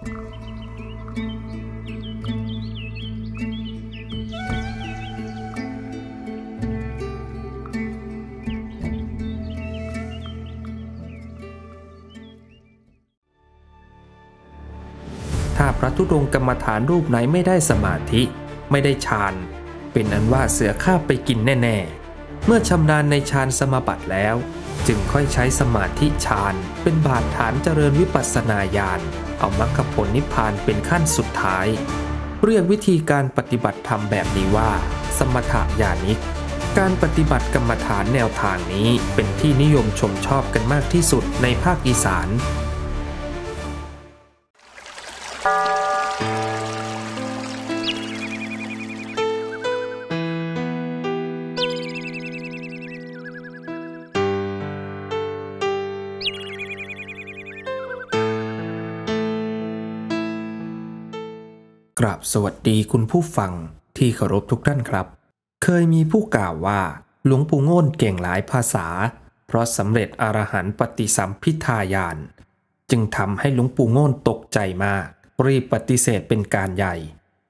ถ้าพระธุดงกรรมฐานรูปไหนไม่ได้สมาธิ ไม่ได้ฌานเป็นนั้นว่าเสือข้าไปกินแน่ ๆ เมื่อชำนาญในฌานสมาบัติแล้วจึงค่อยใช้สมาธิฌาน เป็นบาดฐานเจริญวิปัสสนาญาณเอามรรคผลนิพพานเป็นขั้นสุดท้าย เรียกวิธีการปฏิบัติธรรมแบบนี้ว่า สมถะญาณิกการปฏิบัติกรรมฐานแนวทางนี้เป็นที่นิยมชมชอบกันมากที่สุดในภาคอีสานบสวัสดีคุณผู้ฟังที่เคารพทุกท่านครับ เคยมีผู้กล่าวว่าหลวงปู่โง่นเก่งหลายภาษา เพราะสำเร็จอรหันปฏิสัมพิทายาน จึงทำให้หลวงปู่โง่นตกใจมาก รีบปฏิเสธเป็นการใหญ่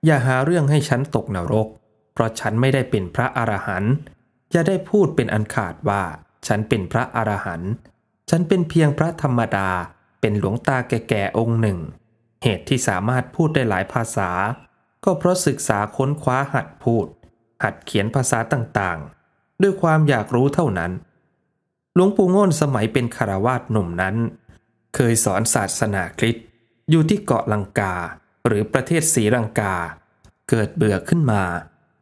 อย่าหาเรื่องให้ฉันตกนรก เพราะฉันไม่ได้เป็นพระอรหันต์จะได้พูดเป็นอันขาดว่า ฉันเป็นพระอรหันต์ฉันเป็นเพียงพระธรรมดาเป็นหลวงตาแก่ๆองค์หนึ่งเหตุที่สามารถพูดได้หลายภาษา ก็เพราะศึกษาค้นคว้าหัดพูด หัดเขียนภาษาต่างๆ ด้วยความอยากรู้เท่านั้น หลวงปู่ง่นสมัยเป็นคารวาสหนุ่มนั้น เคยสอนศาสนาคริสต์อยู่ที่เกาะลังกาหรือประเทศศรีลังกา เกิดเบื่อขึ้นมา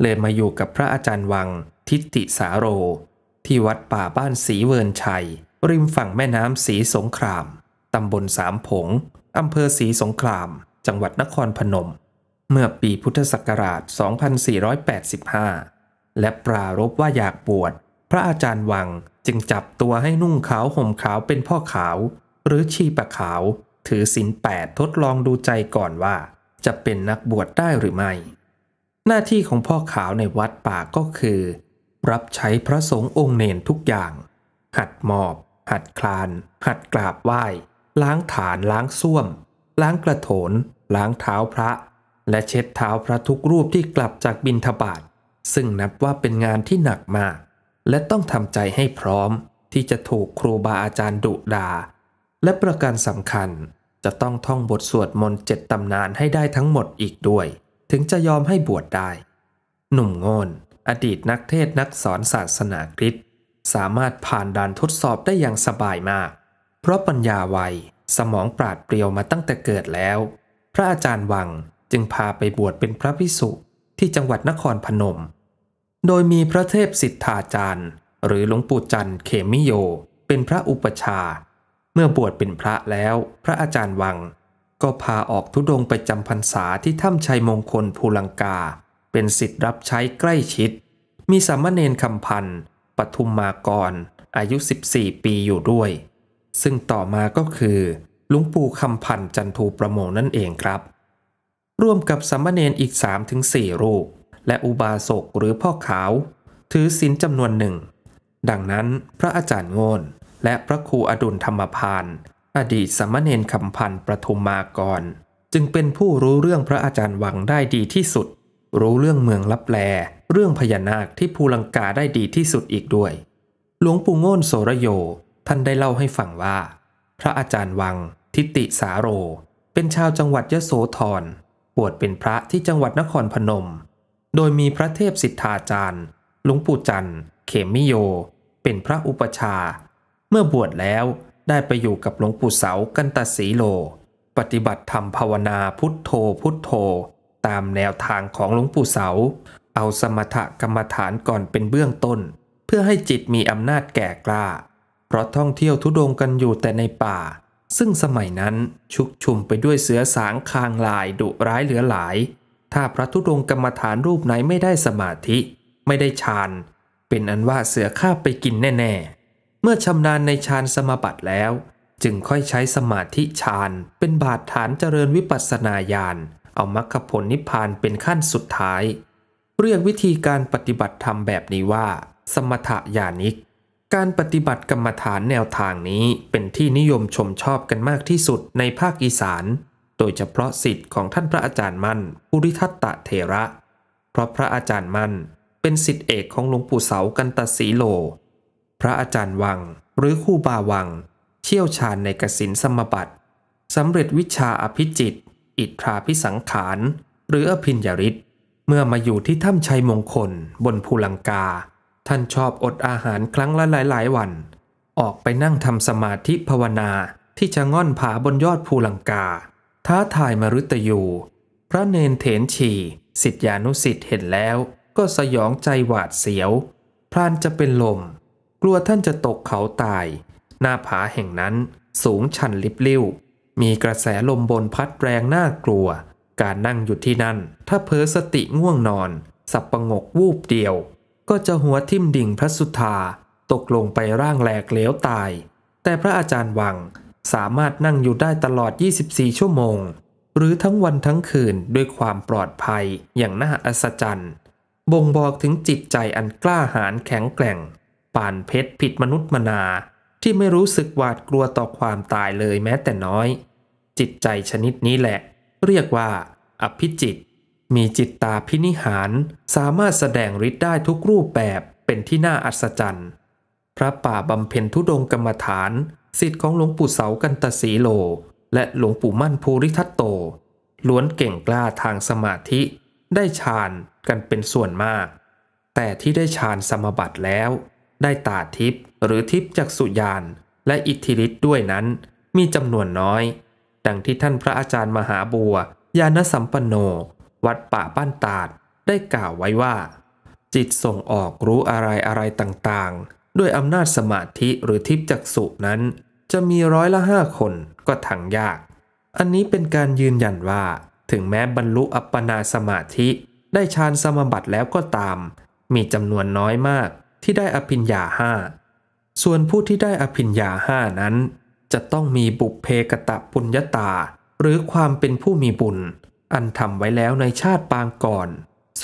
เลยมาอยู่กับพระอาจารย์วัง ทิติสาโร ที่วัดป่าบ้านศรีเวินชัย ริมฝั่งแม่น้ำศรีสงครามตำบลสามผงอำเภอศรีสงคราม จังหวัดนครพนม เมื่อปีพุทธศักราช 2485 และปรารบว่าอยากบวช พระอาจารย์วังจึงจับตัวให้นุ่งขาวห่มขาวเป็นพ่อขาว หรือชีปะขาวถือศีลแปดทดลองดูใจก่อนว่า จะเป็นนักบวชได้หรือไม่ หน้าที่ของพ่อขาวในวัดป่าก็คือ รับใช้พระสงฆ์องค์เนนทุกอย่างหัดหมอบหัดคลานหัดกราบไหว้ล้างฐานล้างส้วม ล้างกระโถน ล้างเท้าพระและเช็ดเท้าพระทุกรูปที่กลับจากบินทบาทซึ่งนับว่าเป็นงานที่หนักมาก และต้องทำใจให้พร้อมที่จะถูกครูบาอาจารย์ดุดาและประการสำคัญ จะต้องท่องบทสวดมนต์เจ็ดตำนานให้ได้ทั้งหมดอีกด้วย ถึงจะยอมให้บวชได้ หนุ่มโงนอดีตนักเทศนักสอนศาสนาคริสต์สามารถผ่านด่านทดสอบได้อย่างสบายมากเพราะปัญญาไวสมองปราดเปรียวมาตั้งแต่เกิดแล้ว พระอาจารย์วังจึงพาไปบวชเป็นพระพิสุที่จังหวัดนครพนม โดยมีพระเทพสิทธาจารย์ หรือหลวงปู่จันเขมิโยเป็นพระอุปชา เมื่อบวชเป็นพระแล้ว พระอาจารย์วัง ก็พาออกทุดงไปจำพรรษาที่ถ้ำชัยมงคลภูลังกา เป็นสิทธิ์รับใช้ใกล้ชิด มีสามเณรคำพันปทุมมากร อายุ 14 ปีอยู่ด้วยซึ่งต่อมาก็คือ หลวงปู่คำพันธ์จันทูประโมงนั่นเองครับ ร่วมกับสามเณรอีก3-4รูป และอุบาสกหรือพ่อขาว ถือศีลจำนวนหนึ่ง ดังนั้น พระอาจารย์โงน และพระครูอดุลธรรมพาน อดีตสมมเณรคำพันธ์ประทุมมาก่อน จึงเป็นผู้รู้เรื่องพระอาจารย์วังได้ดีที่สุด รู้เรื่องเมืองลับแลเรื่องพญานาคที่ภูลังกาได้ดีที่สุดอีกด้วย หลวงปู่โง่นโสรโยท่านได้เล่าให้ฟังว่า พระอาจารย์วัง ทิติสาโร เป็นชาวจังหวัดยะโสธร บวชเป็นพระที่จังหวัดนครพนม โดยมีพระเทพสิทธาจารย์ หลวงปู่จันทร์ เขมมิโย เป็นพระอุปชา เมื่อบวชแล้วได้ไปอยู่กับหลวงปู่เสากันตสีโล ปฏิบัติธรรมภาวนาพุทโธพุทโธ ตามแนวทางของหลวงปู่เสา เอาสมถกรรมฐานก่อนเป็นเบื้องต้น เพื่อให้จิตมีอำนาจแก่กล้าเพราะท่องเที่ยวทุดงกันอยู่แต่ในป่า ซึ่งสมัยนั้นชุกชุมไปด้วยเสือสางคางลายดุร้ายเหลือหลาย ถ้าพระทุดงกรรมฐานรูปไหนไม่ได้สมาธิ ไม่ได้ฌาน เป็นอันว่าเสือข้าไปกินแน่ๆเมื่อชำนาญในฌานสมาบัติแล้ว จึงค่อยใช้สมาธิฌาน เป็นบาดฐานเจริญวิปัสสนาญาณ เอามรรคผลนิพพานเป็นขั้นสุดท้ายเรียกวิธีการปฏิบัติธรรมแบบนี้ว่า สมถะญาณิกการปฏิบัติกรรมฐานแนวทางนี้เป็นที่นิยมชมชอบกันมากที่สุดในภาคอีสาน โดยเฉพาะสิทธิ์ของท่านพระอาจารย์มั่นปุริทัตตะเทระ เพราะพระอาจารย์มั่น เป็นสิทธิเอกของหลวงปู่เสากันตสีโล พระอาจารย์วัง หรือคู่บาวัง เชี่ยวชาญในกสินสมบัติสำเร็จวิชาอภิจิต อิทราพิสังขาร หรืออภินยริศเมื่อมาอยู่ที่ถ้ำชัยมงคล บนภูลังกาท่านชอบอดอาหารครั้งละหลายๆวัน ออกไปนั่งทำสมาธิภาวนาที่จะง่อนผาบนยอดภูลังกา ท้าทายมรุตยู พระเนนเถนชีสิทธานุสิทธิ์เห็นแล้วก็สยองใจหวาดเสียว พรานจะเป็นลม กลัวท่านจะตกเขาตาย หน้าผาแห่งนั้นสูงชันลิบลิ่ว มีกระแสลมบนพัดแรงน่ากลัว การนั่งอยู่ที่นั่น ถ้าเพ้อสติง่วงนอน สับประงกวูบเดียวก็จะหัวทิ่มดิ่งพระสุธาตกลงไปร่างแหลกเหลวตาย แต่พระอาจารย์วังสามารถนั่งอยู่ได้ตลอด 24 ชั่วโมง หรือทั้งวันทั้งคืนด้วยความปลอดภัยอย่างน่าอัศจรรย์บ่งบอกถึงจิตใจอันกล้าหาญแข็งแกร่ง ป่านเพชรผิดมนุษย์มนาที่ไม่รู้สึกหวาดกลัวต่อความตายเลยแม้แต่น้อย จิตใจชนิดนี้แหละ เรียกว่าอภิจิตมีจิตตาพินิหารสามารถแสดงฤทธิ์ได้ทุกรูปแบบเป็นที่น่าอัศจรรย์ พระป่าบำเพ็ญทุดงกรรมฐาน สิทธิ์ของหลวงปู่เสากันตสีโล และหลวงปู่มั่นภูริทัตโตล้วนเก่งกล้าทางสมาธิ ได้ฌานกันเป็นส่วนมาก แต่ที่ได้ฌานสมบัติแล้ว ได้ตาทิพย์หรือทิพย์จักสุยานและอิทธิฤทธิ์ด้วยนั้น มีจำนวนน้อย ดังที่ท่านพระอาจารย์มหาบัวยานสัมปันโนวัดป่าบ้านตาด ได้กล่าวไว้ว่า จิตส่งออกรู้อะไรอะไรต่างๆ ด้วยอำนาจสมาธิหรือทิพจักสุนั้น จะมีร้อยละห้าคนก็ถังยาก อันนี้เป็นการยืนยันว่า ถึงแม้บรรลุอัปปนาสมาธิได้ฌานสมบัติแล้วก็ตาม มีจำนวนน้อยมากที่ได้อภิญญาห้าส่วนผู้ที่ได้อภิญญาห้านั้น จะต้องมีบุพเพกตะปุญญาตาหรือความเป็นผู้มีบุญอันทำไว้แล้วในชาติปางก่อน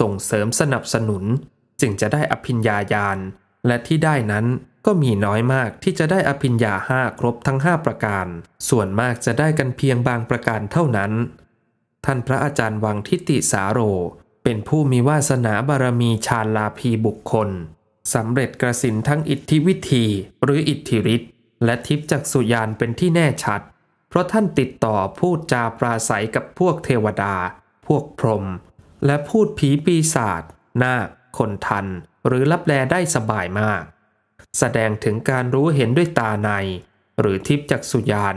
ส่งเสริมสนับสนุน จึงจะได้อภิญญาญาณ และที่ได้นั้นก็มีน้อยมากที่จะได้อภิญญาห้าครบทั้ง5ประการ ส่วนมากจะได้กันเพียงบางประการเท่านั้น ท่านพระอาจารย์วังทิติสาโร เป็นผู้มีวาสนาบารมีชาลาภีบุคคลสำเร็จกระสินทั้งอิทธิวิธี หรืออิทธิฤทธิ์และทิพจักสุยานเป็นที่แน่ชัดเพราะท่านติดต่อพูดจาปราศัยกับพวกเทวดา พวกพรหม และพูดผีปีศาจ นาค คนทัน หรือรับแลได้สบายมาก แสดงถึงการรู้เห็นด้วยตาใน หรือทิพจักสุยาน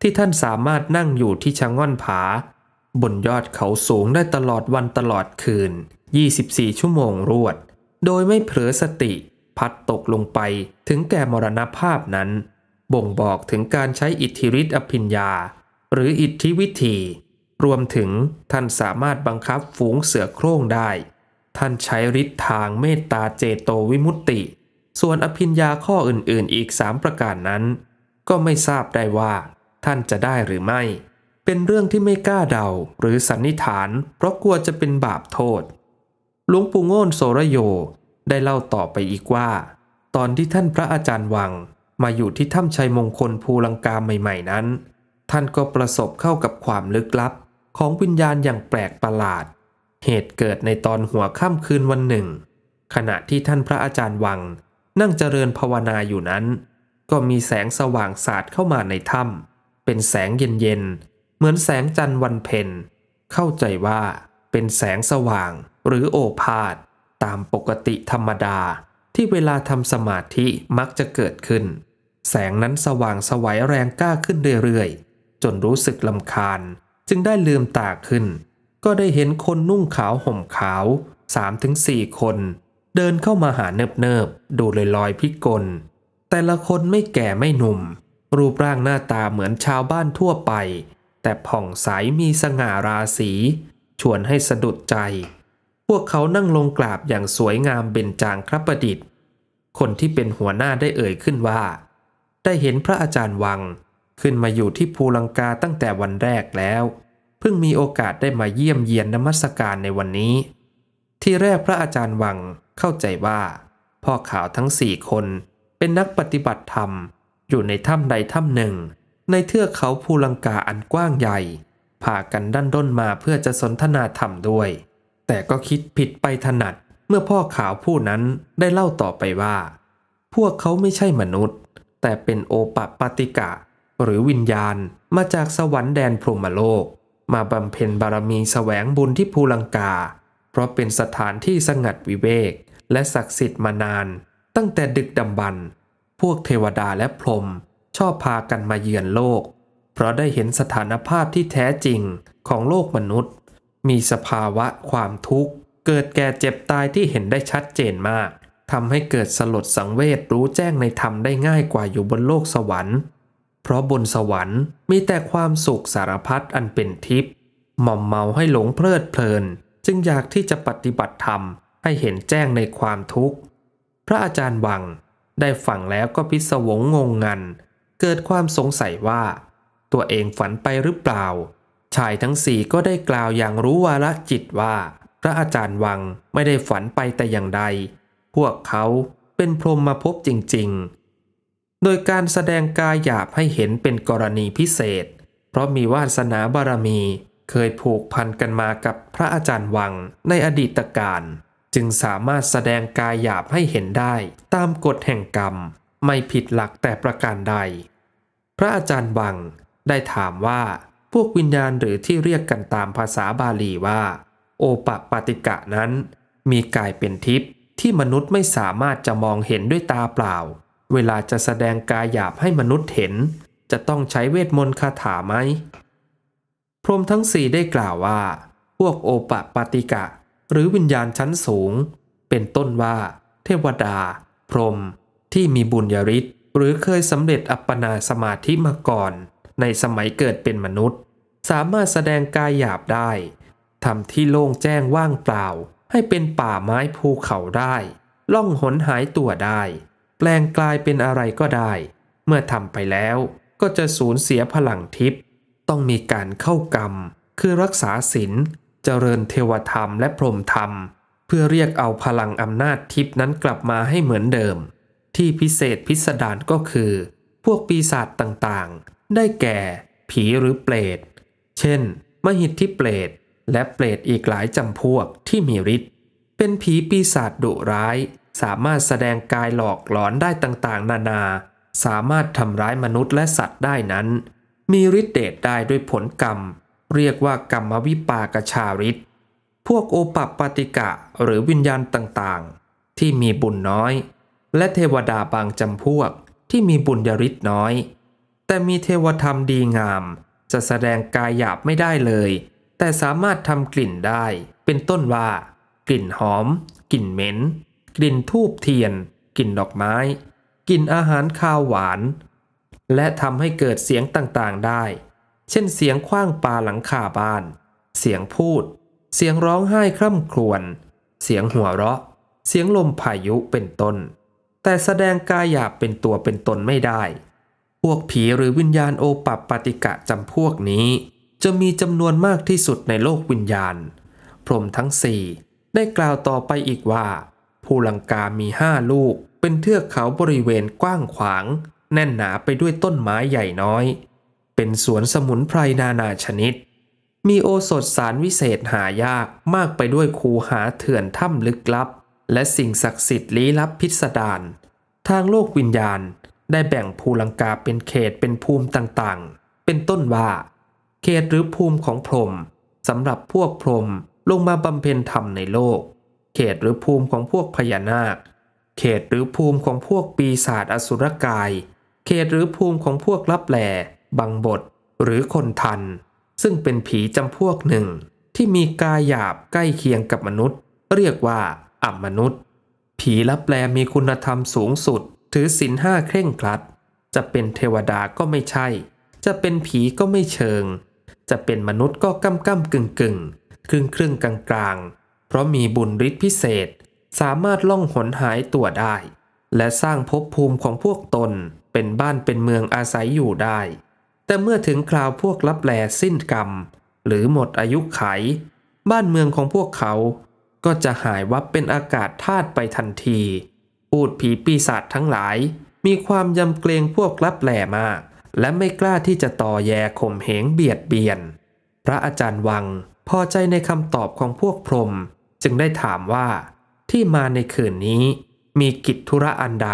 ที่ท่านสามารถนั่งอยู่ที่ชะง่อนผาบนยอดเขาสูงได้ตลอดวันตลอดคืน 24 ชั่วโมงรวด โดยไม่เผลอสติ พัดตกลงไปถึงแก่มรณภาพนั้นบ่งบอกถึงการใช้อิทธิฤทธิอภิญญา หรืออิทธิวิธี รวมถึงท่านสามารถบังคับฝูงเสือโคร่งได้ ท่านใช้ฤทธิ์ทางเมตตาเจโตวิมุตติ ส่วนอภิญญาข้ออื่นๆ อีก 3 ประการนั้น ก็ไม่ทราบได้ว่า ท่านจะได้หรือไม่ เป็นเรื่องที่ไม่กล้าเดาหรือสันนิษฐานเพราะกลัวจะเป็นบาปโทษหลวงปู่โง่นโสระโย ได้เล่าต่อไปอีกว่า ตอนที่ท่านพระอาจารย์วังมาอยู่ที่ถ้ำชัยมงคลภูลังกาใหม่ ๆนั้น ท่านก็ประสบเข้ากับความลึกลับของวิญญาณอย่างแปลกประหลาด เหตุเกิดในตอนหัวค่ำคืนวันหนึ่ง ขณะที่ท่านพระอาจารย์วัง นั่งเจริญภาวนาอยู่นั้น ก็มีแสงสว่างสาดเข้ามาในถ้ำ เป็นแสงเย็นๆ เหมือนแสงจันทร์วันเพ็ญ เข้าใจว่าเป็นแสงสว่างหรือโอภาษตามปกติธรรมดา ที่เวลาทำสมาธิมักจะเกิดขึ้นแสงนั้นสว่างสวัยแรงกล้าขึ้นเรื่อยๆ จนรู้สึกลำคาญ จึงได้ลืมตาขึ้น ก็ได้เห็นคนนุ่งขาวห่มขาวสามถึงสี่คน เดินเข้ามาหาเนิบๆดูลอยๆพิกล แต่ละคนไม่แก่ไม่หนุ่ม รูปร่างหน้าตาเหมือนชาวบ้านทั่วไป แต่ผ่องใสมีสง่าราศีชวนให้สะดุดใจ พวกเขานั่งลงกราบอย่างสวยงามเบญจางครับประดิษฐ์คนที่เป็นหัวหน้าได้เอ่ยขึ้นว่าได้เห็นพระอาจารย์วังขึ้นมาอยู่ที่ภูลังกาตั้งแต่วันแรกแล้วเพิ่งมีโอกาสได้มาเยี่ยมเยียนนมัสการในวันนี้ ที่แรกพระอาจารย์วังเข้าใจว่า พ่อข่าวทั้งสี่คนเป็นนักปฏิบัติธรรม อยู่ในถ้ำใดถ้ำหนึ่ง ในเทือกเขาภูลังกาอันกว้างใหญ่พากันดันด้นมาเพื่อจะสนทนาธรรมด้วย แต่ก็คิดผิดไปถนัดเมื่อพ่อขาวผู้นั้นได้เล่าต่อไปว่า พวกเขาไม่ใช่มนุษย์แต่เป็นโอปปติกะหรือวิญญาณมาจากสวรรค์แดนพรหมโลก มาบำเพ็ญบารมีสแสวงบุญที่ภูลังกา เพราะเป็นสถานที่สงัดวิเวกและศักดิ์สิทธิ์มานาน ตั้งแต่ดึกดำบรรพวกเทวดาและพรหมชอบพากันมาเยือนโลก เพราะได้เห็นสถานภาพที่แท้จริงของโลกมนุษย์ มีสภาวะความทุกข์ เกิดแก่เจ็บตายที่เห็นได้ชัดเจนมากทำให้เกิดสลดสังเวชรู้แจ้งในธรรมได้ง่ายกว่าอยู่บนโลกสวรรค์ เพราะบนสวรรค์มีแต่ความสุขสารพัดอันเป็นทิพย์หม่อมเมาให้หลงเพลิดเพลิน จึงอยากที่จะปฏิบัติธรรมให้เห็นแจ้งในความทุกข์ พระอาจารย์วังได้ฟังแล้วก็พิศวงงงงันเกิดความสงสัยว่า ตัวเองฝันไปหรือเปล่าชายทั้งสี่ก็ได้กล่าวอย่างรู้วาระจิตว่า พระอาจารย์วังไม่ได้ฝันไปแต่อย่างใดวกเขาเป็นพรหมภพจริงๆ โดยการแสดงกายหยาบให้เห็นเป็นกรณีพิเศษ เพราะมีวาสนาบารมีเคยผูกพันกันมากับพระอาจารย์วังในอดีตการจึงสามารถแสดงกายหยาบให้เห็นได้ตามกฎแห่งกรรมไม่ผิดหลักแต่ประการใด พระอาจารย์วังได้ถามว่า พวกวิญญาณหรือที่เรียกกันตามภาษาบาลีว่า โอปปปติกะนั้น มีกายเป็นทิพย์ที่มนุษย์ไม่สามารถจะมองเห็นด้วยตาเปล่า เวลาจะแสดงกายหยาบให้มนุษย์เห็น จะต้องใช้เวทมนต์คาถาไหม พรมทั้งสี่ได้กล่าวว่า พวกโอปะปฏติกะ หรือวิญญาณชั้นสูง เป็นต้นว่าเทวดา พรม ที่มีบุญญาฤทธิ์หรือเคยสำเร็จอัปปนาสมาธิมาก่อน ในสมัยเกิดเป็นมนุษย์ สามารถแสดงกายหยาบได้ทำที่โล่งแจ้งว่างเปล่าให้เป็นป่าไม้ภูเขาได้ ล่องหนหายตัวได้ แปลงกลายเป็นอะไรก็ได้ เมื่อทำไปแล้วก็จะสูญเสียพลังทิพย์ต้องมีการเข้ากรรม คือรักษาศีลเจริญเทวธรรมและพรหมธรรม เพื่อเรียกเอาพลังอำนาจทิพย์นั้นกลับมาให้เหมือนเดิม ที่พิเศษพิสดารก็คือ พวกปีศาจต่างๆ ได้แก่ ผีหรือเปรตเช่น มหิทธิเปรตและเปรตอีกหลายจำพวกที่มีฤทธิ์เป็นผีปีศาจดุร้าย สามารถแสดงกายหลอกหลอนได้ต่างๆ นานา สามารถทำร้ายมนุษย์และสัตว์ได้นั้น มีฤทธิ์เดชได้ด้วยผลกรรม เรียกว่ากรรมวิปากชาฤทธิ์พวกโอปปปติกะหรือวิญญาณต่างๆ ที่มีบุญน้อย และเทวดาบางจำพวกที่มีบุญญาฤทธิ์น้อย แต่มีเทวธรรมดีงาม จะแสดงกายหยาบไม่ได้เลยแต่สามารถทำกลิ่นได้ เป็นต้นว่า กลิ่นหอม กลิ่นเหม็นกลิ่นทูบเทียน กลิ่นดอกไม้ กลิ่นอาหารคาวหวาน และทำให้เกิดเสียงต่างๆได้ เช่นเสียงคว้างปลาหลังคาบ้าน เสียงพูด เสียงร้องไห้คร่ำครวญเสียงหัวเราะ เสียงลมพายุเป็นต้น แต่แสดงกายหยาบเป็นตัวเป็นตนไม่ได้ พวกผีหรือวิญญาณโอปัปปติกะจำพวกนี้จะมีจำนวนมากที่สุดในโลกวิญญาณ พรมทั้งสี่ได้กล่าวต่อไปอีกว่า ภูลังกามีห้าลูก เป็นเทือกเขาบริเวณกว้างขวาง แน่นหนาไปด้วยต้นไม้ใหญ่น้อย เป็นสวนสมุนไพรนานาชนิด มีโอสถสารวิเศษหายากมากไปด้วยคูหาเถื่อนถ้ำลึกลับ และสิ่งศักดิ์สิทธิ์ลี้ลับพิสดาร ทางโลกวิญญาณได้แบ่งภูลังกาเป็นเขตเป็นภูมิต่างๆ เป็นต้นว่าเขตหรือภูมิของพรหมสำหรับพวกพรหมลงมาบำเพ็ญธรรมในโลก เขตหรือภูมิของพวกพญานาค เขตหรือภูมิของพวกปีศาจอสุรกาย เขตหรือภูมิของพวกลับแหล่บังบดหรือคนทัน ซึ่งเป็นผีจำพวกหนึ่ง ที่มีกายหยาบใกล้เคียงกับมนุษย์ เรียกว่าอัมมนุษย์ ผีลับแลมีคุณธรรมสูงสุด ถือศีลห้าเคร่งครัด จะเป็นเทวดาก็ไม่ใช่ จะเป็นผีก็ไม่เชิงจะเป็นมนุษย์ก็ก้ำก้ำกึ่งกึ่งครึ่งครึ่งกลางกลางเพราะมีบุญฤทธิ์พิเศษ สามารถล่องหนหายตัวได้ และสร้างภพภูมิของพวกตนเป็นบ้านเป็นเมืองอาศัยอยู่ได้ แต่เมื่อถึงคราวพวกลับแลสิ้นกรรม หรือหมดอายุไข บ้านเมืองของพวกเขาก็จะหายวับเป็นอากาศธาตุไปทันทีพูดผีปีศาจทั้งหลาย มีความยำเกรงพวกลับแลมากและไม่กล้าที่จะต่อแยข่มเหงเบียดเบียน พระอาจารย์วังพอใจในคำตอบของพวกพรมจึงได้ถามว่า ที่มาในคืนนี้ มีกิจธุระอันใด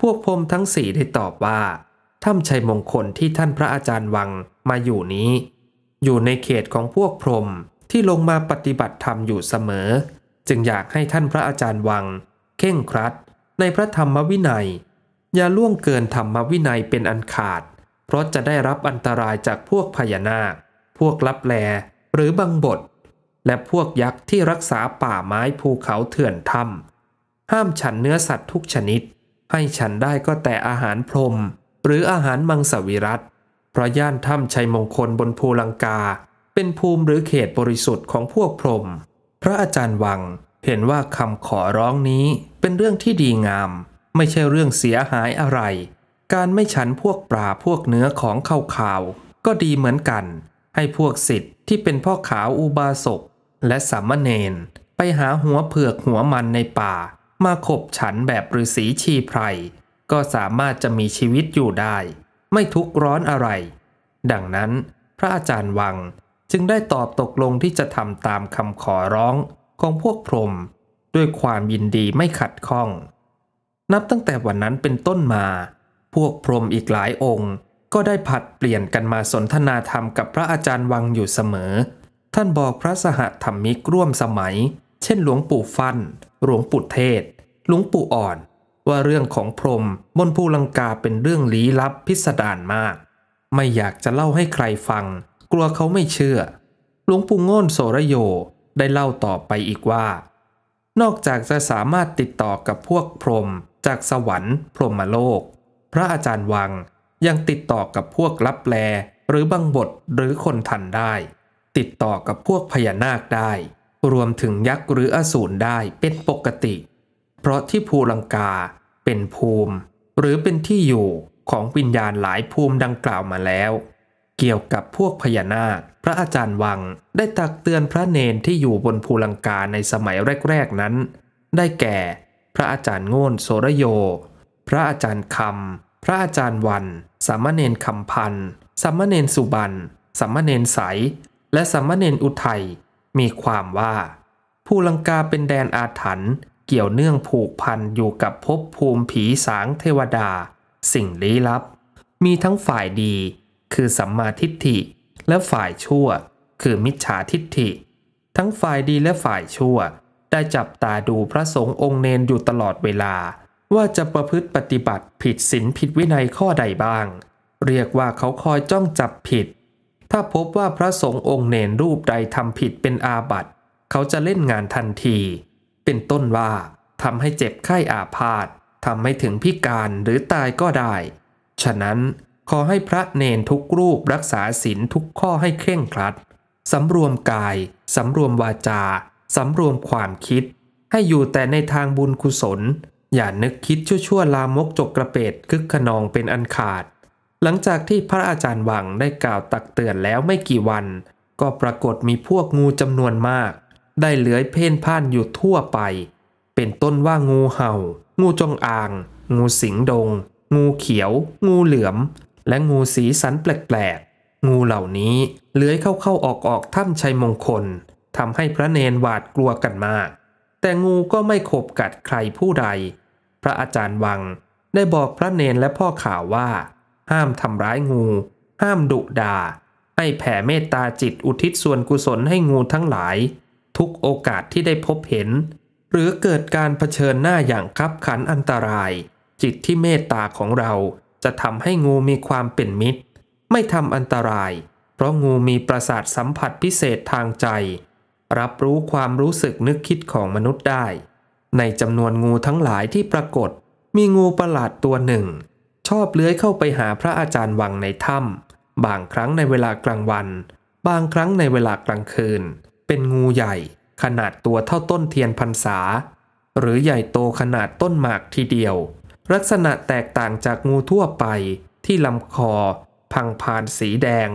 พวกพรมทั้งสี่ได้ตอบว่าถ้ำชัยมงคลที่ท่านพระอาจารย์วังมาอยู่นี้ อยู่ในเขตของพวกพรมที่ลงมาปฏิบัติธรรมอยู่เสมอ จึงอยากให้ท่านพระอาจารย์วัง เข่งครัด ในพระธรรมวินัยอย่าล่วงเกินธรรมวินัยเป็นอันขาด เพราะจะได้รับอันตรายจากพวกพญานาค พวกลับแล หรือบังบดและพวกยักษ์ที่รักษาป่าไม้ภูเขาเถื่อนถ้ำ ห้ามฉันเนื้อสัตว์ทุกชนิด ให้ฉันได้ก็แต่อาหารพรม หรืออาหารมังสวิรัตเพราะย่านถ้ำชัยมงคลบนภูลังกา เป็นภูมิหรือเขตบริสุทธิ์ของพวกพรมพระอาจารย์วังเห็นว่าคำขอร้องนี้เป็นเรื่องที่ดีงามไม่ใช่เรื่องเสียหายอะไร การไม่ฉันพวกปลาพวกเนื้อของข้าวขาว ก็ดีเหมือนกัน ให้พวกสิทธิ์ที่เป็นพ่อขาวอุบาสกและสามเณรไปหาหัวเผือกหัวมันในป่า มาขบฉันแบบฤาษีชีไพร ก็สามารถจะมีชีวิตอยู่ได้ ไม่ทุกร้อนอะไร ดังนั้น พระอาจารย์วังจึงได้ตอบตกลงที่จะทำตามคำขอร้องของพวกพรหมด้วยความยินดีไม่ขัดข้องนับตั้งแต่วันนั้นเป็นต้นมา พวกพรหมอีกหลายองค์ ก็ได้ผัดเปลี่ยนกันมาสนทนาธรรมกับพระอาจารย์วังอยู่เสมอ ท่านบอกพระสหธรรมิกร่วมสมัย เช่นหลวงปู่ฟัน หลวงปู่เทศ หลวงปู่อ่อน ว่าเรื่องของพรหมบนภูลังกาเป็นเรื่องลี้ลับพิสดารมาก ไม่อยากจะเล่าให้ใครฟัง กลัวเขาไม่เชื่อ หลวงปู่ง่นโสระโย ได้เล่าต่อไปอีกว่า นอกจากจะสามารถติดต่อกับพวกพรหมจากสวรรค์พรหมโลก พระอาจารย์วังยังติดต่อกับพวกลับแลหรือบังบทหรือคนทันได้ ติดต่อกับพวกพญานาคได้ รวมถึงยักษ์หรืออสูรได้เป็นปกติ เพราะที่ภูลังกาเป็นภูมิ หรือเป็นที่อยู่ของวิญญาณหลายภูมิดังกล่าวมาแล้ว เกี่ยวกับพวกพญานาค พระอาจารย์วังได้ตักเตือนพระเนนที่อยู่บนภูลังกาในสมัยแรกๆนั้น ได้แก่พระอาจารย์โง่นโสระโย พระอาจารย์คำ พระอาจารย์วันสามเณรคำพันสามเณรสุบันสามเณรใสและสามเณรอุทัย มีความว่าภูลังกาเป็นแดนอาถรรพ์ เกี่ยวเนื่องผูกพันอยู่กับภพภูมิผีสางเทวดา สิ่งลี้ลับ มีทั้งฝ่ายดี คือสัมมาทิฏฐิ และฝ่ายชั่ว คือมิจฉาทิฏฐิ ทั้งฝ่ายดีและฝ่ายชั่วได้จับตาดูพระสงฆ์องค์เนนอยู่ตลอดเวลา ว่าจะประพฤติปฏิบัติผิดศีลผิดวินัยข้อใดบ้าง เรียกว่าเขาคอยจ้องจับผิด ถ้าพบว่าพระสงฆ์องค์เนนรูปใดทำผิดเป็นอาบัติเขาจะเล่นงานทันที เป็นต้นว่าทำให้เจ็บไข้อาพาธทำให้ถึงพิการหรือตายก็ได้ ฉะนั้น ขอให้พระเนนทุกรูปรักษาศีลทุกข้อให้เคร่งครัดสำรวมกายสำรวมวาจาสำรวมความคิด ให้อยู่แต่ในทางบุญกุศลอย่านึกคิดชั่วๆ ลามกจกกระเปดคึกขนองเป็นอันขาด หลังจากที่พระอาจารย์วังได้กล่าวตักเตือนแล้วไม่กี่วัน ก็ปรากฏมีพวกงูจำนวนมาก ได้เหลือเพ่นพ่านอยู่ทั่วไป เป็นต้นว่างูเห่า งูจงอาง งูสิงดง งูเขียว งูเหลือม และงูสีสันแปลกๆ งูเหล่านี้เลื้อยเข้าๆออกๆถ้ำชัยมงคลทำให้พระเนนหวาดกลัวกันมาก แต่งูก็ไม่ขบกัดใครผู้ใด พระอาจารย์วังได้บอกพระเนนและพ่อข่าวว่า ห้ามทำร้ายงู ห้ามดุดา่า ให้แผ่เมตตาจิตอุทิศส่วนกุศลให้งูทั้งหลาย ทุกโอกาสที่ได้พบเห็น หรือเกิดการเผชิญหน้าอย่างคับขันอันตราย จิตที่เมตตาของเราจะทำให้งูมีความเป็นมิตร ไม่ทำอันตราย เพราะงูมีประสาทสัมผัสพิเศษทางใจรับรู้ความรู้สึกนึกคิดของมนุษย์ได้ ในจำนวนงูทั้งหลายที่ปรากฏ มีงูประหลาดตัวหนึ่ง ชอบเลื้อยเข้าไปหาพระอาจารย์วังในถ้ำบางครั้งในเวลากลางวัน บางครั้งในเวลากลางคืน เป็นงูใหญ่ขนาดตัวเท่าต้นเทียนพรรษา หรือใหญ่โตขนาดต้นหมากทีเดียว ลักษณะแตกต่างจากงูทั่วไปที่ลำคอ พังผ่านสีแดง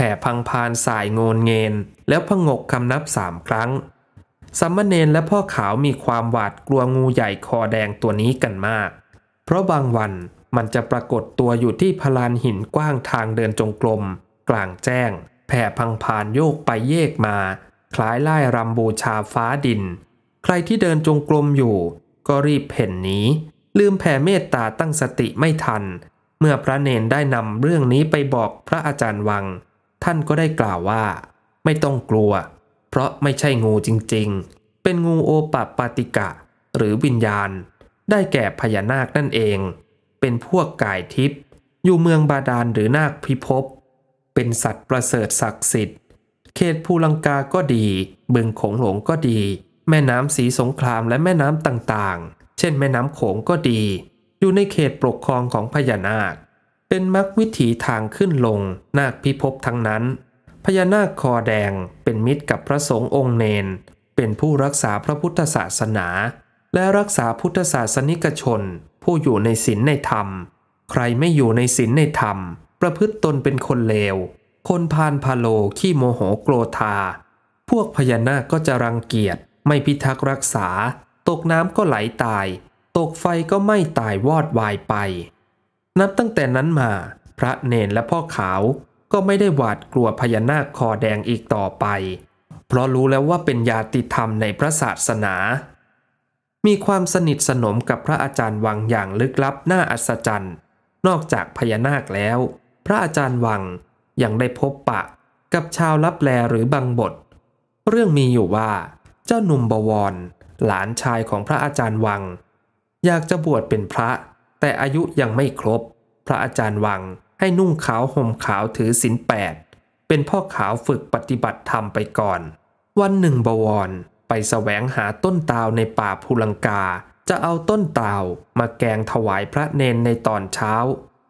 แผ่พังพานสายโงนเงนแล้วพงกคำนับสามครั้งสัมมเนรและพ่อขาวมีความหวาดกลัวงูใหญ่คอแดงตัวนี้กันมาก เพราะบางวันมันจะปรากฏตัวอยู่ที่พลานหินกว้างทางเดินจงกรมกลางแจ้ง แผ่พังพานโยกไปเยกมา คล้ายไล่รำบูชาฟ้าดิน ใครที่เดินจงกรมอยู่ ก็รีบเห่นนี้ลืมแผ่เมตตาตั้งสติไม่ทัน เมื่อพระเนนได้นำเรื่องนี้ไปบอกพระอาจารย์วังท่านก็ได้กล่าวว่า ไม่ต้องกลัว เพราะไม่ใช่งูจริงๆ เป็นงูโอปปปาติกะหรือวิญญาณ ได้แก่พญานาคนั่นเอง เป็นพวกกายทิพย์อยู่เมืองบาดาลหรือนาคพิภพ เป็นสัตว์ประเสริฐศักดิ์สิทธิ์ เขตภูลังกาก็ดี บึงโขงหลงก็ดี แม่น้ำสีสงครามและแม่น้ำต่างๆ เช่นแม่น้ำโขงก็ดี อยู่ในเขตปกครองของพญานาคเป็นมรรควิถีทางขึ้นลงนาคพิภพทั้งนั้นพญานาคคอแดงเป็นมิตรกับพระสงฆ์องค์เนน เป็นผู้รักษาพระพุทธศาสนา และรักษาพุทธศาสนิกชน ผู้อยู่ในศีลในธรรมใครไม่อยู่ในศีลในธรรม ประพฤติตนเป็นคนเลว คนพานพาโลขี้โมโหโกรธาพวกพญานาคก็จะรังเกียจไม่พิทักษ์รักษา ตกน้ำก็ไหลตายตกไฟก็ไม่ตายวอดวายไปนับตั้งแต่นั้นมาพระเนนและพ่อขาวก็ไม่ได้หวาดกลัวพญานาคคอแดงอีกต่อไป เพราะรู้แล้วว่าเป็นยาติธรรมในพระศาสนา มีความสนิทสนมกับพระอาจารย์วังอย่างลึกลับน่าอัศจรรย์ นอกจากพญานาคแล้ว พระอาจารย์วังยังได้พบปะกับชาวลับแลหรือบางบท เรื่องมีอยู่ว่า เจ้าหนุ่มบวร หลานชายของพระอาจารย์วังอยากจะบวชเป็นพระแต่อายุยังไม่ครบ พระอาจารย์วังให้นุ่งขาวห่มขาวถือศีลแปด เป็นพ่อขาวฝึกปฏิบัติธรรมไปก่อน วันหนึ่งบวรไปสแสวงหาต้นตาลในป่าภูลังกา จะเอาต้นตาลมาแกงถวายพระเนนในตอนเช้า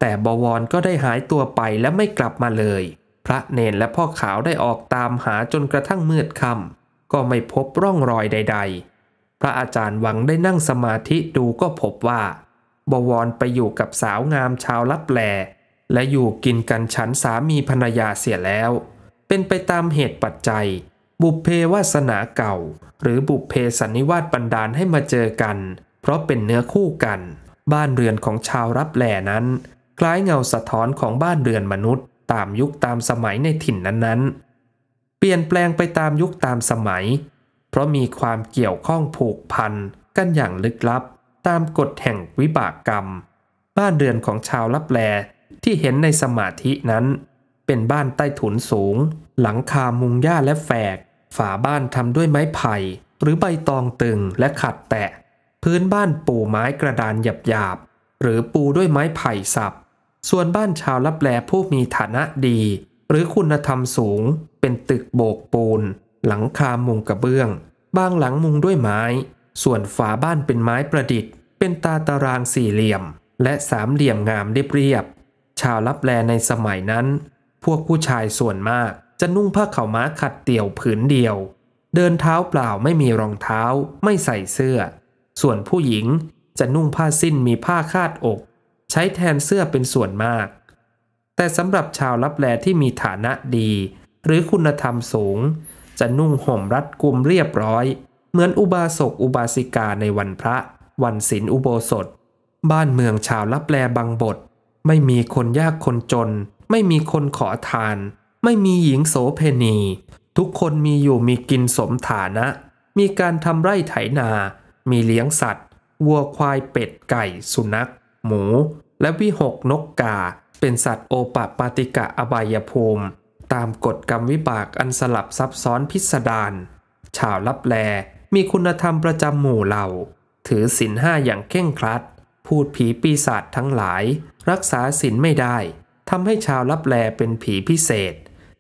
แต่บวรก็ได้หายตัวไปและไม่กลับมาเลย พระเนนและพ่อขาวได้ออกตามหาจนกระทั่งมืดค่ำก็ไม่พบร่องรอยใด ๆ พระอาจารย์วังได้นั่งสมาธิดูก็พบว่าบวรไปอยู่กับสาวงามชาวลับแหลและอยู่กินกันฉันสามีภรรยาเสียแล้ว เป็นไปตามเหตุปัจจัย บุพเพวาสนาเก่า หรือบุพเพสันนิวาตบันดาลให้มาเจอกัน เพราะเป็นเนื้อคู่กัน บ้านเรือนของชาวรับแหลนั้น คล้ายเงาสะท้อนของบ้านเรือนมนุษย์ ตามยุคตามสมัยในถิ่นนั้นๆ เปลี่ยนแปลงไปตามยุคตามสมัย เพราะมีความเกี่ยวข้องผูกพันกันอย่างลึกลับตามกฎแห่งวิบากกรรม บ้านเรือนของชาวลับแลที่เห็นในสมาธินั้น เป็นบ้านใต้ถุนสูง หลังคามุงหญ้าและแฝกฝาบ้านทำด้วยไม้ไผ่ หรือใบตองตึงและขัดแตะ พื้นบ้านปูไม้กระดานหยาบๆหรือปูด้วยไม้ไผ่สับ ส่วนบ้านชาวลับแลผู้มีฐานะดี หรือคุณธรรมสูง เป็นตึกโบกปูนหลังคามุงกระเบื้องบางหลังมุงด้วยไม้ส่วนฝาบ้านเป็นไม้ประดิษฐ์ เป็นตาตารางสี่เหลี่ยมและสามเหลี่ยมงามเรียบๆชาวลับแลในสมัยนั้น พวกผู้ชายส่วนมากจะนุ่งผ้าเข่าม้าขัดเตี่ยวผืนเดียว เดินเท้าเปล่าไม่มีรองเท้าไม่ใส่เสื้อ ส่วนผู้หญิงจะนุ่งผ้าสิ้นมีผ้าคาดอก ใช้แทนเสื้อเป็นส่วนมาก แต่สำหรับชาวลับแลที่มีฐานะดี หรือคุณธรรมสูง จะนุ่งห่มรัดกุมเรียบร้อยเหมือนอุบาสกอุบาสิกาในวันพระ วันศีลอุโบสถ บ้านเมืองชาวลับแลบังบท ไม่มีคนยากคนจน ไม่มีคนขอทาน ไม่มีหญิงโสเพณี ทุกคนมีอยู่มีกินสมฐานะ มีการทำไร่ไถนา มีเลี้ยงสัตว์ วัวควายเป็ดไก่ สุนัข หมู และวิหกนกกาเป็นสัตว์โอปะปาติกะอบายภูมิ ตามกฎกรรมวิบากอันสลับซับซ้อนพิสดารชาวลับแลมีคุณธรรมประจำหมู่เราถือศีลห้าอย่างเข่งครัด พูดผีปีศาจทั้งหลาย รักษาศีลไม่ได้ทำให้ชาวลับแลเป็นผีพิเศษ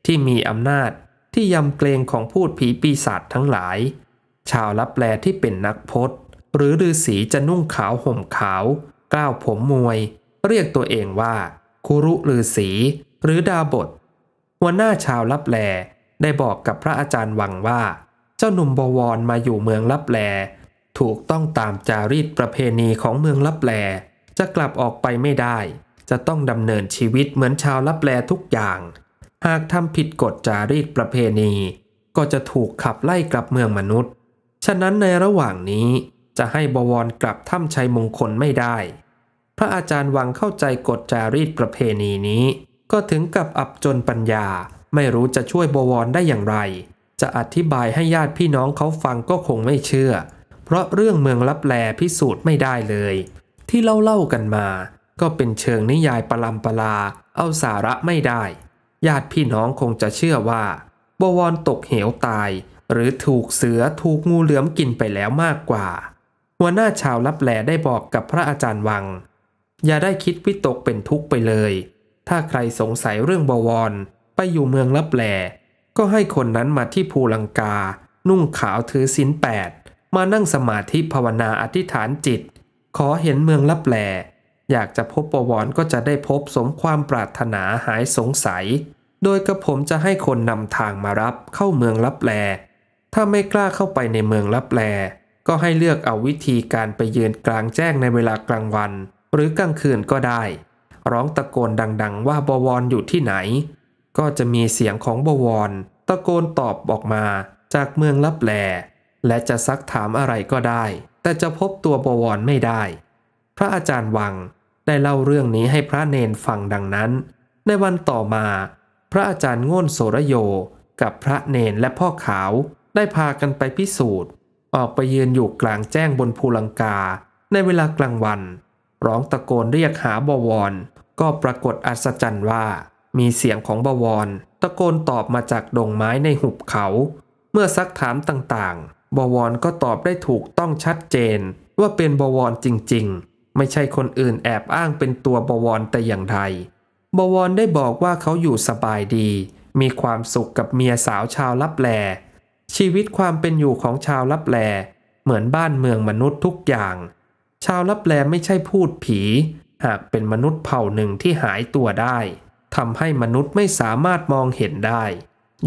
ที่มีอำนาจที่ยำเกรงของพูดผีปีศาจทั้งหลาย ชาวลับแลที่เป็นนักพจน์ หรือฤาษีจะนุ่งขาวห่มขาวก้าวผมมวย เรียกตัวเองว่า คุรุฤาษีหรือดาบทหัวหน้าชาวลับแลได้บอกกับพระอาจารย์วังว่าเจ้าหนุ่มบวรมาอยู่เมืองลับแลถูกต้องตามจารีตประเพณีของเมืองลับแลจะกลับออกไปไม่ได้ จะต้องดำเนินชีวิตเหมือนชาวลับแลทุกอย่าง หากทำผิดกฎจารีตประเพณี ก็จะถูกขับไล่กลับเมืองมนุษย์ ฉะนั้นในระหว่างนี้ จะให้บวรกลับถ้ำชัยมงคลไม่ได้ พระอาจารย์วังเข้าใจกฎจารีตประเพณีนี้ ก็ถึงกับอับจนปัญญาไม่รู้จะช่วยบวรได้อย่างไรจะอธิบายให้ญาติพี่น้องเขาฟังก็คงไม่เชื่อ เพราะเรื่องเมืองลับแลพิสูจน์ไม่ได้เลย ที่เล่าเล่ากันมา ก็เป็นเชิงนิยายประลัมปลาเอาสาระไม่ได้ ญาติพี่น้องคงจะเชื่อว่า บวรตกเหวตาย หรือถูกเสือถูกงูเหลือมกินไปแล้วมากกว่า หัวหน้าชาวลับแลได้บอกกับพระอาจารย์วัง อย่าได้คิดวิตกเป็นทุกข์ไปเลย ถ้าใครสงสัยเรื่องบวร ไปอยู่เมืองลับแลก็ให้คนนั้นมาที่ภูลังกา นุ่งขาวถือศีลแปด มานั่งสมาธิภาวนาอธิษฐานจิต ขอเห็นเมืองลับแล อยากจะพบประวรก็จะได้พบสมความปรารถนาหายสงสัย โดยกระผมจะให้คนนำทางมารับเข้าเมืองลับแล ถ้าไม่กล้าเข้าไปในเมืองลับแล ก็ให้เลือกเอาวิธีการไปยืนกลางแจ้งในเวลากลางวัน หรือกลางคืนก็ได้ ร้องตะโกนดัง ๆ ว่าบวรอยู่ที่ไหนก็จะมีเสียงของบวร ตะโกนตอบออกมาจากเมืองลับแลและจะซักถามอะไรก็ได้ แต่จะพบตัวบวรไม่ได้ พระอาจารย์วังได้เล่าเรื่องนี้ให้พระเนนฟังดังนั้น ในวันต่อมา พระอาจารย์ง่นโสรโยกับพระเนนและพ่อขาวได้พากันไปพิสูจน์ ออกไปยืนอยู่กลางแจ้งบนภูลังกา ในเวลากลางวัน ร้องตะโกนเรียกหาบวร ก็ปรากฏอัศจรรย์ว่ามีเสียงของบวรตะโกนตอบมาจากดงไม้ในหุบเขา เมื่อซักถามต่างๆ บวรก็ตอบได้ถูกต้องชัดเจน ว่าเป็นบวรจริง ๆ ไม่ใช่คนอื่นแอบอ้างเป็นตัวบวรแต่อย่างใดบวรได้บอกว่าเขาอยู่สบายดี มีความสุขกับเมียสาวชาวลับแลชีวิตความเป็นอยู่ของชาวลับแลเหมือนบ้านเมืองมนุษย์ทุกอย่าง ชาวลับแลไม่ใช่พูดผี หากเป็นมนุษย์เผ่าหนึ่งที่หายตัวได้ทำให้มนุษย์ไม่สามารถมองเห็นได้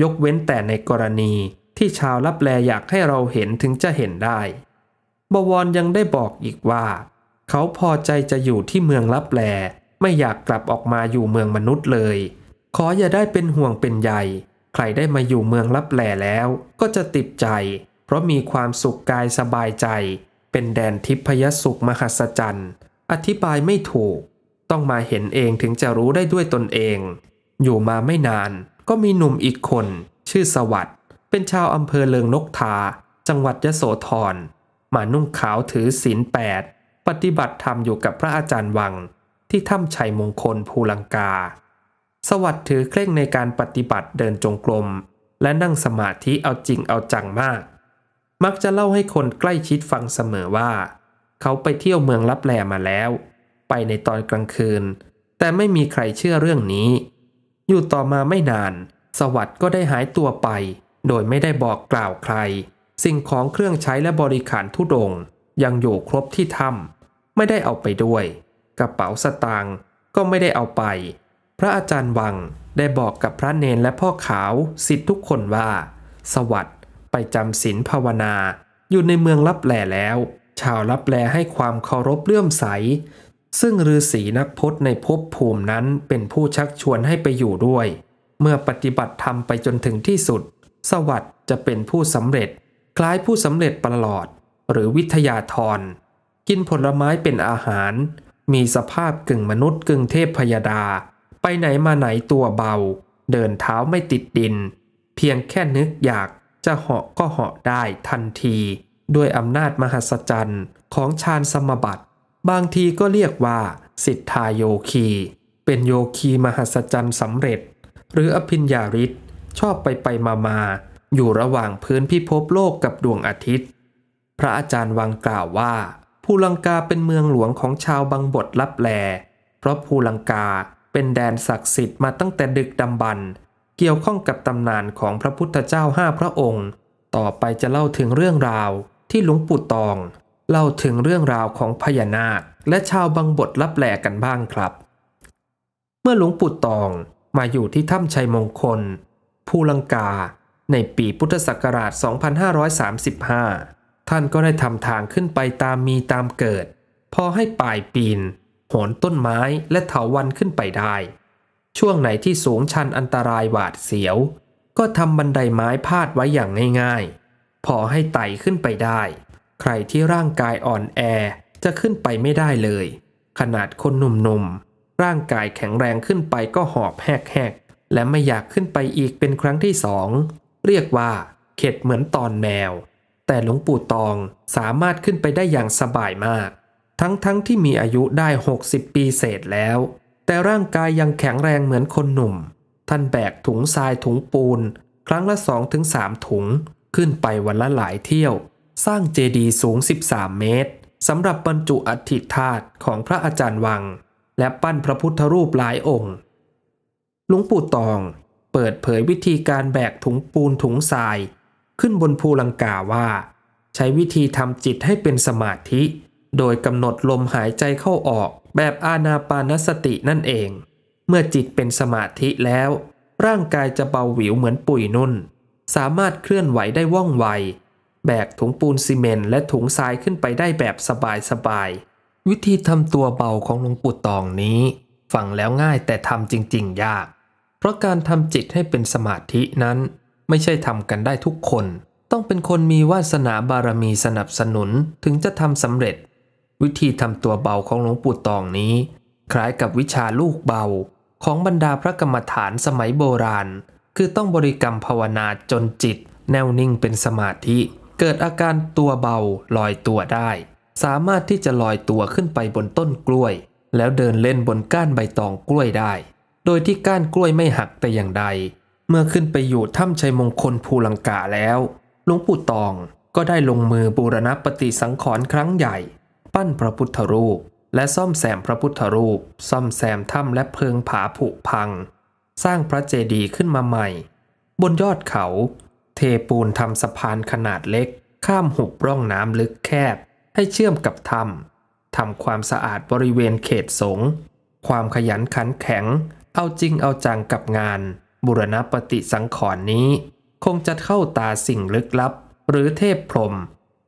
ยกเว้นแต่ในกรณีที่ชาวลับแลอยากให้เราเห็นถึงจะเห็นได้ บวรยังได้บอกอีกว่า เขาพอใจจะอยู่ที่เมืองลับแลไม่อยากกลับออกมาอยู่เมืองมนุษย์เลย ขออย่าได้เป็นห่วงเป็นใยใครได้มาอยู่เมืองลับแลแล้วก็จะติดใจ เพราะมีความสุขกายสบายใจ เป็นแดนทิพยสุขมหัศจรรย์อธิบายไม่ถูกต้องมาเห็นเองถึงจะรู้ได้ด้วยตนเอง อยู่มาไม่นานก็มีหนุ่มอีกคน ชื่อสวัสด์เป็นชาวอำเภอเลิงนกทา จังหวัดยโสธร มานุ่งขาวถือศีลแปดปฏิบัติธรรมอยู่กับพระอาจารย์วัง ที่ถ้ำชัยมงคลภูลังกา สวัสด์ถือเคร่งในการปฏิบัติเดินจงกรมและนั่งสมาธิเอาจริงเอาจังมาก มักจะเล่าให้คนใกล้ชิดฟังเสมอว่า เขาไปเที่ยวเมืองลับแลมาแล้วไปในตอนกลางคืน แต่ไม่มีใครเชื่อเรื่องนี้ อยู่ต่อมาไม่นาน สวัสด์ก็ได้หายตัวไป โดยไม่ได้บอกกล่าวใคร สิ่งของเครื่องใช้และบริขารทุดงยังอยู่ครบที่ถ้ำไม่ได้เอาไปด้วยกระเป๋าสตางค์ก็ไม่ได้เอาไป พระอาจารย์วังได้บอกกับพระเนนและพ่อขาวสิทธิทุกคนว่า สวัสด์ไปจำศีลภาวนา อยู่ในเมืองลับแลแล้ว ชาวลับแลให้ความเคารพเลื่อมใสซึ่งฤาษีนักพจน์ในภพภูมินั้นเป็นผู้ชักชวนให้ไปอยู่ด้วย เมื่อปฏิบัติธรรมไปจนถึงที่สุด สวัสด์จะเป็นผู้สำเร็จคล้ายผู้สำเร็จประหลอดหรือวิทยาธรกินผลไม้เป็นอาหาร มีสภาพกึ่งมนุษย์กึ่งเทพพยดา ไปไหนมาไหนตัวเบา เดินเท้าไม่ติดดิน เพียงแค่นึกอยากจะเหาะก็เหาะได้ทันที ด้วยอำนาจมหัศจรรย์ของฌานสมบัติบางทีก็เรียกว่า สิทธาโยคี เป็นโยคี มหัศจรรย์สำเร็จ หรืออภินญาฤทธิ์ชอบไปไปมามาอยู่ระหว่างพื้นพิภพโลกกับดวงอาทิตย์ พระอาจารย์วังกล่าวว่าภูลังกาเป็นเมืองหลวงของชาวบังบทลับแลเพราะภูลังกาเป็นแดนศักดิ์สิทธิ์มาตั้งแต่ดึกดำบรรเกี่ยวข้องกับตำนานของพระพุทธเจ้าห้าพระองค์ ต่อไปจะเล่าถึงเรื่องราวที่หลวงปู่ตองเล่าถึงเรื่องราวของพญานาคและชาวบังบทลับแหลกกันบ้างครับ เมื่อหลวงปู่ตองมาอยู่ที่ถ้ำชัยมงคลภูลังกา ในปีพุทธศักราช 2535 ท่านก็ได้ทำทางขึ้นไปตามมีตามเกิด พอให้ป่ายปีนโหนต้นไม้และเถาวันขึ้นไปได้ ช่วงไหนที่สูงชันอันตรายหวาดเสียว ก็ทำบันไดไม้พาดไว้อย่างง่าย ๆ พอให้ไต่ขึ้นไปได้ใคร ที่ร่างกายอ่อนแอจะขึ้นไปไม่ได้เลย ขนาดคนหนุ่มๆร่างกายแข็งแรงขึ้นไปก็หอบแหกๆและไม่อยากขึ้นไปอีกเป็นครั้งที่สอง เรียกว่า เข็ดเหมือนตอนแมว แต่หลวงปู่ตองสามารถขึ้นไปได้อย่างสบายมาก ทั้งๆทที่มีอายุได้ 60 ปีเศษแล้ว แต่ร่างกายยังแข็งแรงเหมือนคนหนุ่มท่านแบกถุงทรายถุงปูนครั้งละสองถึามถุง ขึ้นไปวันละหลายเที่ยวสร้างเจดีย์สูง 13 เมตร สำหรับบรรจุอัฐิธาตุของพระอาจารย์วัง และปั้นพระพุทธรูปหลายองค์หลวงปู่ตอง เปิดเผยวิธีการแบกถุงปูนถุงทราย ขึ้นบนภูลังกาว่า ใช้วิธีทำจิตให้เป็นสมาธิ โดยกำหนดลมหายใจเข้าออกแบบอาณาปานสตินั่นเอง เมื่อจิตเป็นสมาธิแล้ว ร่างกายจะเบาหวิวเหมือนปุ๋ยนุ่น สามารถเคลื่อนไหวได้ว่องไวแบกถุงปูนซีเมนต์และถุงทรายขึ้นไปได้แบบสบายๆ วิธีทำตัวเบาของหลวงปู่ตองนี้ ฟังแล้วง่ายแต่ทำจริงๆ ยาก เพราะการทำจิตให้เป็นสมาธินั้น ไม่ใช่ทำกันได้ทุกคน ต้องเป็นคนมีวาสนาบารมีสนับสนุนถึงจะทำสำเร็จ วิธีทำตัวเบาของหลวงปู่ตองนี้ คล้ายกับวิชาลูกเบา ของบรรดาพระกรรมฐานสมัยโบราณ คือต้องบริกรรมภาวนาจนจิต แน่วนิ่งเป็นสมาธิเกิดอาการตัวเบาลอยตัวได้ สามารถที่จะลอยตัวขึ้นไปบนต้นกล้วย แล้วเดินเล่นบนก้านใบตองกล้วยได้ โดยที่ก้านกล้วยไม่หักแต่อย่างใด เมื่อขึ้นไปอยู่ถ้ำชัยมงคลภูลังกาแล้ว หลวงปู่ตองก็ได้ลงมือบูรณะปฏิสังขรณ์ครั้งใหญ่ ปั้นพระพุทธรูป และซ่อมแซมพระพุทธรูป ซ่อมแซมถ้ำและเพิงผาผุพัง สร้างพระเจดีย์ขึ้นมาใหม่ บนยอดเขาทปูนทำสะพานขนาดเล็กข้ามหุบร่องน้ำลึกแคบ ให้เชื่อมกับถ้ำทำความสะอาดบริเวณเขตสง ความขยันขันแข็ง เอาจริงเอาจังกับงาน บุรณปฏิสังขรณ์นี้ คงจะเข้าตาสิ่งลึกลับ หรือเทพพรม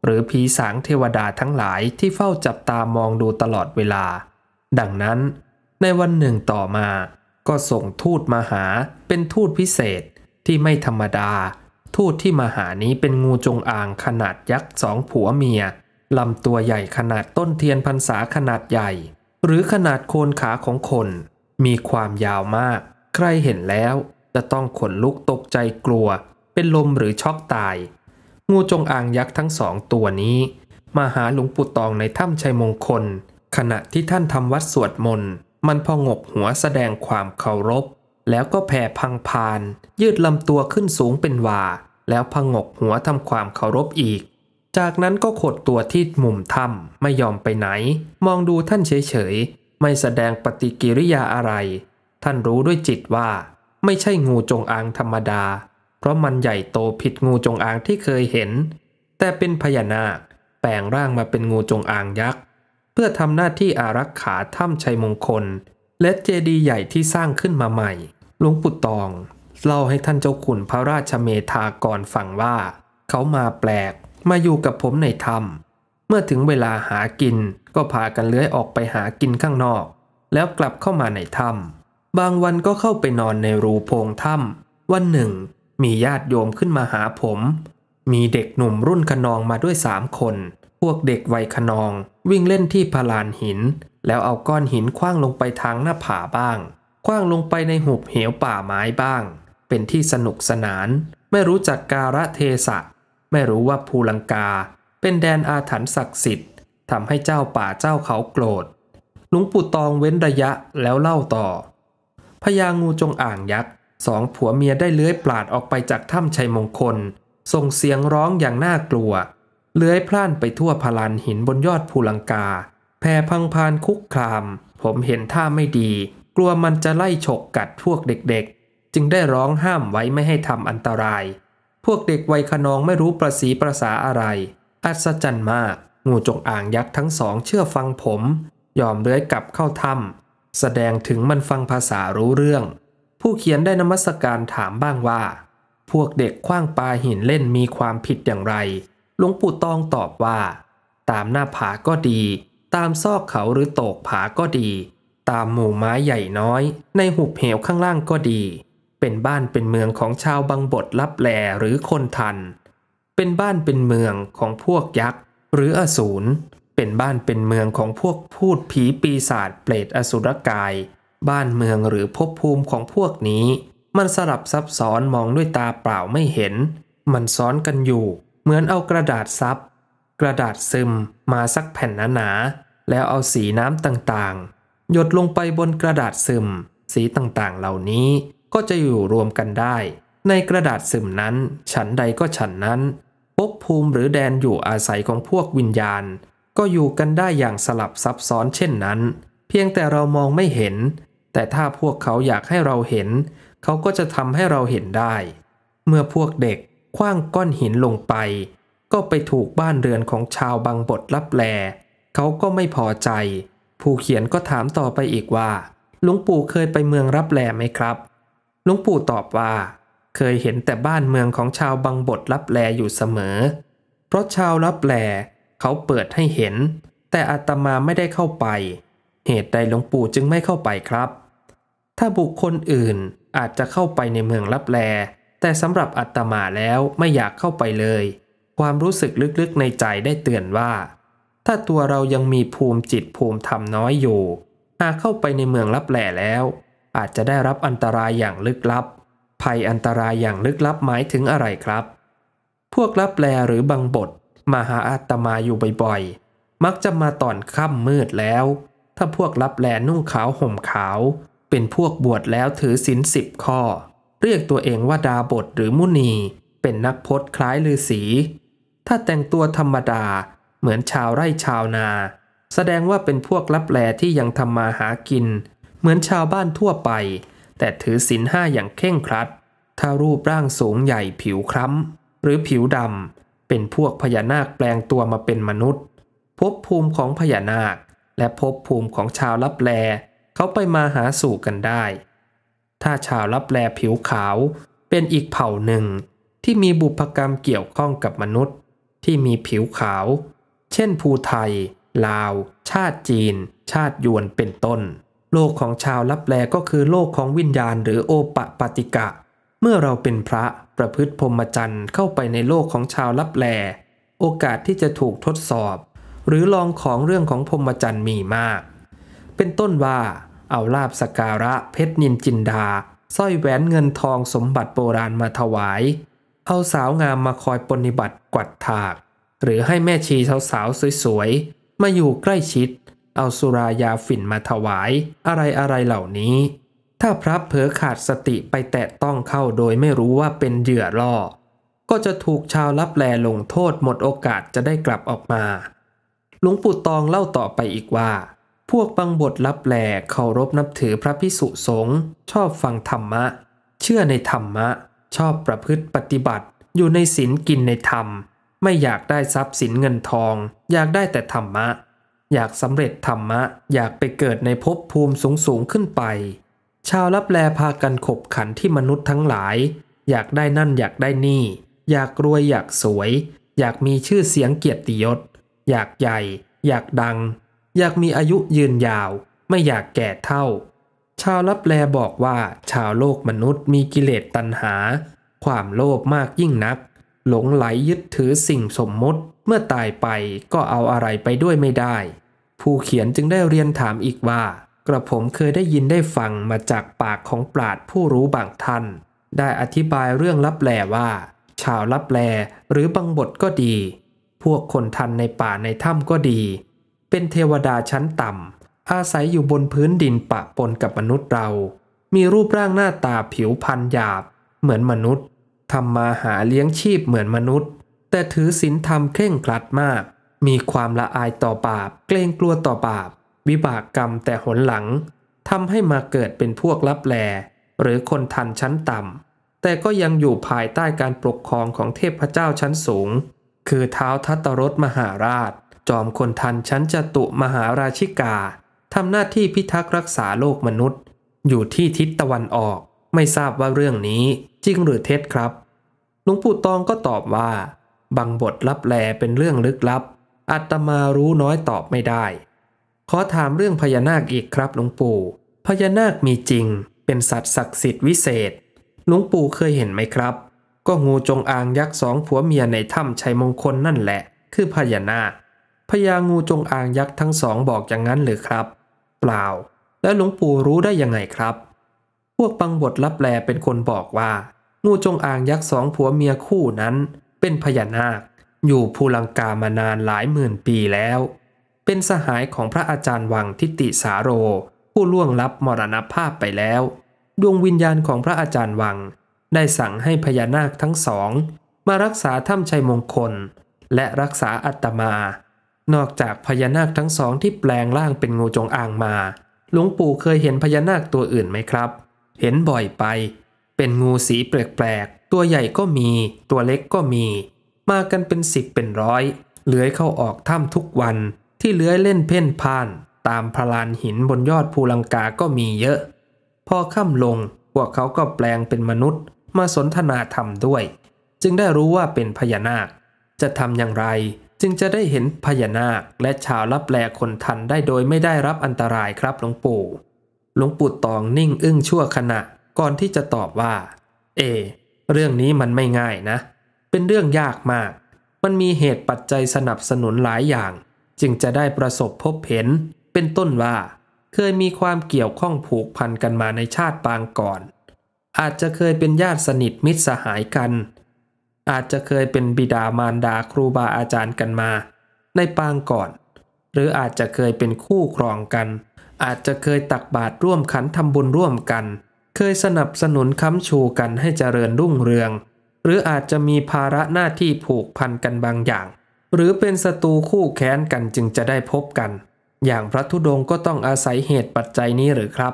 หรือผีสางเทวดาทั้งหลายที่เฝ้าจับตามองดูตลอดเวลา ดังนั้น ในวันหนึ่งต่อมา ก็ส่งทูตมาหาเป็นทูตพิเศษที่ไม่ธรรมดาทูตที่มาหานี้เป็นงูจงอางขนาดยักษ์สองผัวเมียลำตัวใหญ่ขนาดต้นเทียนพรรษาขนาดใหญ่ หรือขนาดโคนขาของคน มีความยาวมาก ใครเห็นแล้วจะต้องขนลุกตกใจกลัว เป็นลมหรือช็อกตาย งูจงอางยักษ์ทั้งสองตัวนี้ มาหาหลวงปู่ตองในถ้ำชัยมงคล ขณะที่ท่านทำวัดสวดมนต์มันพองกหัวแสดงความเคารพแล้วก็แผ่พังพาน ยืดลำตัวขึ้นสูงเป็นวา แล้วพงกหัวทำความเคารพอีก จากนั้นก็ขดตัวที่มุมถ้ำไม่ยอมไปไหน มองดูท่านเฉยๆ ไม่แสดงปฏิกิริยาอะไร ท่านรู้ด้วยจิตว่า ไม่ใช่งูจงอางธรรมดา เพราะมันใหญ่โตผิดงูจงอางที่เคยเห็น แต่เป็นพญานาคแปลงร่างมาเป็นงูจงอางยักษ์ เพื่อทำหน้าที่อารักขาถ้ำชัยมงคลและเจดีย์ใหญ่ที่สร้างขึ้นมาใหม่หลวงปู่ตองเล่าให้ท่านเจ้าขุนพระราชเมธากรฟังว่า เขามาแปลก มาอยู่กับผมในถ้ำเมื่อถึงเวลาหากินก็พากันเลื้อยออกไปหากินข้างนอก แล้วกลับเข้ามาในถ้ำบางวันก็เข้าไปนอนในรูโพงถ้ำวันหนึ่ง มีญาติโยมขึ้นมาหาผม มีเด็กหนุ่มรุ่นขนองมาด้วยสามคนวกเด็กวัยขนองวิ่งเล่นที่พลานหิน แล้วเอาก้อนหินคว้างลงไปทางหน้าผาบ้างคว้างลงไปในหุบเหวป่าไม้บ้าง เป็นที่สนุกสนาน ไม่รู้จักการะเทศะไม่รู้ว่าภูลังกา เป็นแดนอาถรรพ์ศักดิ์สิทธิ์ทำให้เจ้าป่าเจ้าเขาโกรธลุงปู่ตองเว้นระยะแล้วเล่าต่อพญางูจงอ่างยักษ์สองผัวเมียได้เลื้อยปลาดออกไปจากถ้ำชัยมงคล ส่งเสียงร้องอย่างน่ากลัวเลื้อยพล่านไปทั่วพลานหินบนยอดภูลังกา แผ่พังพานคุกคลาม ผมเห็นท่าไม่ดี กลัวมันจะไล่ฉกกัดพวกเด็กๆ จึงได้ร้องห้ามไว้ไม่ให้ทำอันตราย พวกเด็กวัยขนองไม่รู้ประสีประษาอะไร อัศจรรย์มาก งูจงอ่างยักษ์ทั้งสองเชื่อฟังผม ยอมเลื้อยกลับเข้าถ้ำ แสดงถึงมันฟังภาษารู้เรื่อง ผู้เขียนได้นมัสการถามบ้างว่า พวกเด็กคว้างปลาหินเล่นมีความผิดอย่างไรหลวงปู่ตองตอบว่า ตามหน้าผาก็ดี ตามซอกเขาหรือโตกผาก็ดี ตามหมู่ไม้ใหญ่น้อย ในหุบเหว ข้างล่างก็ดี เป็นบ้านเป็นเมืองของชาว บังบทลับแลหรือคนทัน เป็นบ้านเป็นเมืองของพวกยักษ์หรืออสูรเป็นบ้านเป็นเมืองของพวกพูดผีปีศาจเปรตอสุรกาย บ้านเมืองหรือภพภูมิของพวกนี้ มันสลับซับซ้อนมองด้วยตาเปล่าไม่เห็น มันซ้อนกันอยู่เหมือนเอากระดาษซับกระดาษซึมมาสักแผ่นหนาๆแล้วเอาสีน้ำต่างๆ หยดลงไปบนกระดาษซึมสีต่างๆ เหล่านี้ก็จะอยู่รวมกันได้ ในกระดาษซึมนั้นฉันใดก็ฉันนั้นภพภูมิหรือแดนอยู่อาศัยของพวกวิญญาณ ก็อยู่กันได้อย่างสลับซับซ้อนเช่นนั้น เพียงแต่เรามองไม่เห็น แต่ถ้าพวกเขาอยากให้เราเห็น เขาก็จะทำให้เราเห็นได้ เมื่อพวกเด็กคว้างก้อนหินลงไป ก็ไปถูกบ้านเรือนของชาวบางบทลับแลเขาก็ไม่พอใจ ผู้เขียนก็ถามต่อไปอีกว่าหลวงปู่เคยไปเมืองรับแลไหมครับหลวงปู่ตอบว่า เคยเห็นแต่บ้านเมืองของชาวบางบทรับแลอยู่เสมอ เพราะชาวรับแลเขาเปิดให้เห็น แต่อาตมาไม่ได้เข้าไป เหตุใดหลวงปู่จึงไม่เข้าไปครับ ถ้าบุคคลอื่นอาจจะเข้าไปในเมืองรับแลแต่สำหรับอัตมาแล้วไม่อยากเข้าไปเลย ความรู้สึกลึกๆในใจได้เตือนว่า ถ้าตัวเรายังมีภูมิจิตภูมิธรรมน้อยอยู่หากเข้าไปในเมืองลับแหล่แล้ว อาจจะได้รับอันตรายอย่างลึกลับภัยอันตรายอย่างลึกลับหมายถึงอะไรครับ พวกลับแลหรือบังบทมาหาอาตมาอยู่บ่อยๆ มักจะมาตอนค่ำมืดแล้ว ถ้าพวกลับแลนุ่งขาวห่มขาว เป็นพวกบวชแล้วถือศีลสิบข้อเรียกตัวเองว่าดาบทหรือมุนีเป็นนักพจน์คล้ายฤาษี ถ้าแต่งตัวธรรมดาเหมือนชาวไร่ชาวนา แสดงว่าเป็นพวกลับแลที่ยังทำมาหากิน เหมือนชาวบ้านทั่วไป แต่ถือศีลห้าอย่างเคร่งครัด ถ้ารูปร่างสูงใหญ่ผิวคล้ำหรือผิวดำ เป็นพวกพญานาคแปลงตัวมาเป็นมนุษย์ พบภูมิของพญานาค และพบภูมิของชาวลับแลเขาไปมาหาสู่กันได้ถ้าชาวลับแลผิวขาวเป็นอีกเผ่าหนึ่ง ที่มีบุพกรรมเกี่ยวข้องกับมนุษย์ที่มีผิวขาว เช่นภูไทย ลาว ชาติจีน ชาติยวน เป็นต้น โลกของชาวลับแลก็คือโลกของวิญญาณ หรือโอปะปาติกะ เมื่อเราเป็นพระประพฤติพรหมจรรย์เข้าไปในโลกของชาวลับแลโอกาสที่จะถูกทดสอบ หรือลองของเรื่องของพรหมจรรย์มีมาก เป็นต้นว่าเอาลาบสการะเพชรนินจินดาสร้อยแหวนเงินทองสมบัติโบราณมาถวายเอาสาวงามมาคอยปฏิบัติกวัดถาก หรือให้แม่ชีสาวๆสวยๆ มาอยู่ใกล้ชิด เอาสุรายาฝิ่นมาถวาย อะไรๆเหล่านี้ ถ้าพระเผลอขาดสติไปแตะต้องเข้าโดยไม่รู้ว่าเป็นเหยื่อล่อ ก็จะถูกชาวลับแลลงโทษหมดโอกาสจะได้กลับออกมาหลวงปู่ตองเล่าต่อไปอีกว่าพวกบังบทลับแหลเคารพนับถือพระพิสุสงฆ์ชอบฟังธรรมะ เชื่อในธรรมะ ชอบประพฤติปฏิบัติ อยู่ในศีลกินในธรรม ไม่อยากได้ทรัพย์สินเงินทอง อยากได้แต่ธรรมะ อยากสำเร็จธรรมะอยากไปเกิดในภพภูมิสูงสูงขึ้นไป ชาวลับแลพากันขบขันที่มนุษย์ทั้งหลาย อยากได้นั่นอยากได้นี่อยากรวยอยากสวย อยากมีชื่อเสียงเกียรติยศ อยากใหญ่ อยากดังอยากมีอายุยืนยาว ไม่อยากแก่เท่าชาวลับแลบอกว่า ชาวโลกมนุษย์ มีกิเลสตัณหา ความโลภมากยิ่งนัก หลงไหลยึดถือสิ่งสมมติ เมื่อตายไปก็เอาอะไรไปด้วยไม่ได้ ผู้เขียนจึงได้เรียนถามอีกว่า กระผมเคยได้ยินได้ฟังมาจากปากของปราดผู้รู้บางท่านได้อธิบายเรื่องลับแลว่า ชาวลับแลหรือบางบทก็ดี พวกคนทันในป่าในถ้ำก็ดีเป็นเทวดาชั้นต่ำอาศัยอยู่บนพื้นดินปะปนกับมนุษย์เรา มีรูปร่างหน้าตาผิวพรรณหยาบ เหมือนมนุษย์ทำมาหาเลี้ยงชีพเหมือนมนุษย์ แต่ถือศีลธรรมเคร่งครัดมาก มีความละอายต่อบาปเกรงกลัวต่อบาปวิบากกรรมแต่หนหลังทำให้มาเกิดเป็นพวกลับแลหรือคนทันชั้นต่ำแต่ก็ยังอยู่ภายใต้การปกครองของเทพเจ้าชั้นสูง คือเท้าทัตรรถมหาราชจอมคนทันชั้นจตุมหาราชิกาทำหน้าที่พิทักษ์รักษาโลกมนุษย์ อยู่ที่ทิศตะวันออกไม่ทราบว่าเรื่องนี้จริงหรือเท็จครับหลวงปู่ตองก็ตอบว่า บางบทลับแลเป็นเรื่องลึกลับอัตมารู้น้อยตอบไม่ได้ ขอถามเรื่องพญานาคอีกครับหลวงปู่ พญานาคมีจริง เป็นสัตว์ศักดิ์สิทธิ์วิเศษหลวงปู่เคยเห็นไหมครับ ก็งูจงอางยักษ์สองผัวเมียในถ้ำชัยมงคลนั่นแหละ คือพญานาคพญางูจงอางยักษ์ทั้งสองบอกอย่างนั้นหรือครับ เปล่า และหลวงปู่รู้ได้ยังไงครับ พวกปังบทรับแลเป็นคนบอกว่า งูจงอางยักษ์สองผัวเมียคู่นั้น เป็นพญานาค อยู่ภูลังกามานานหลายหมื่นปีแล้ว เป็นสหายของพระอาจารย์วังทิติสาโร ผู้ล่วงลับมรณภาพไปแล้ว ดวงวิญญาณของพระอาจารย์วัง ได้สั่งให้พญานาคทั้งสอง มารักษาถ้ำชัยมงคล และรักษาอัตมานอกจากพญานาคทั้งสองที่แปลงร่างเป็นงูจงอางมา หลวงปู่เคยเห็นพญานาคตัวอื่นไหมครับ เห็นบ่อยไป เป็นงูสีแปลก ๆ ตัวใหญ่ก็มี ตัวเล็กก็มี มากันเป็นสิบเป็นร้อยเลื้อยเข้าออกถ้ำทุกวัน ที่เลื้อยเล่นเพ่นพ่าน ตามพลานหินบนยอดภูลังกาก็มีเยอะ พอค่ำลงพวกเขาก็แปลงเป็นมนุษย์ มาสนทนาธรรมด้วย จึงได้รู้ว่าเป็นพญานาค จะทำอย่างไรจึงจะได้เห็นพญานาคและชาวลับแลคนทันได้โดยไม่ได้รับอันตรายครับหลวงปู่ หลวงปู่ตองนิ่งอึ้งชั่วขณะก่อนที่จะตอบว่า เอเรื่องนี้มันไม่ง่ายนะ เป็นเรื่องยากมาก มันมีเหตุปัจจัยสนับสนุนหลายอย่าง จึงจะได้ประสบพบเห็น เป็นต้นว่า เคยมีความเกี่ยวข้องผูกพันกันมาในชาติปางก่อน อาจจะเคยเป็นญาติสนิทมิตรสหายกันอาจจะเคยเป็นบิดามารดาครูบาอาจารย์กันมาในปางก่อน หรืออาจจะเคยเป็นคู่ครองกัน อาจจะเคยตักบาตรร่วมขันทำบุญร่วมกัน เคยสนับสนุนค้ำชูกันให้เจริญรุ่งเรือง หรืออาจจะมีภาระหน้าที่ผูกพันกันบางอย่าง หรือเป็นศัตรูคู่แค้นกันจึงจะได้พบกัน อย่างพระธุดงก็ต้องอาศัยเหตุปัจจัยนี้หรือครับ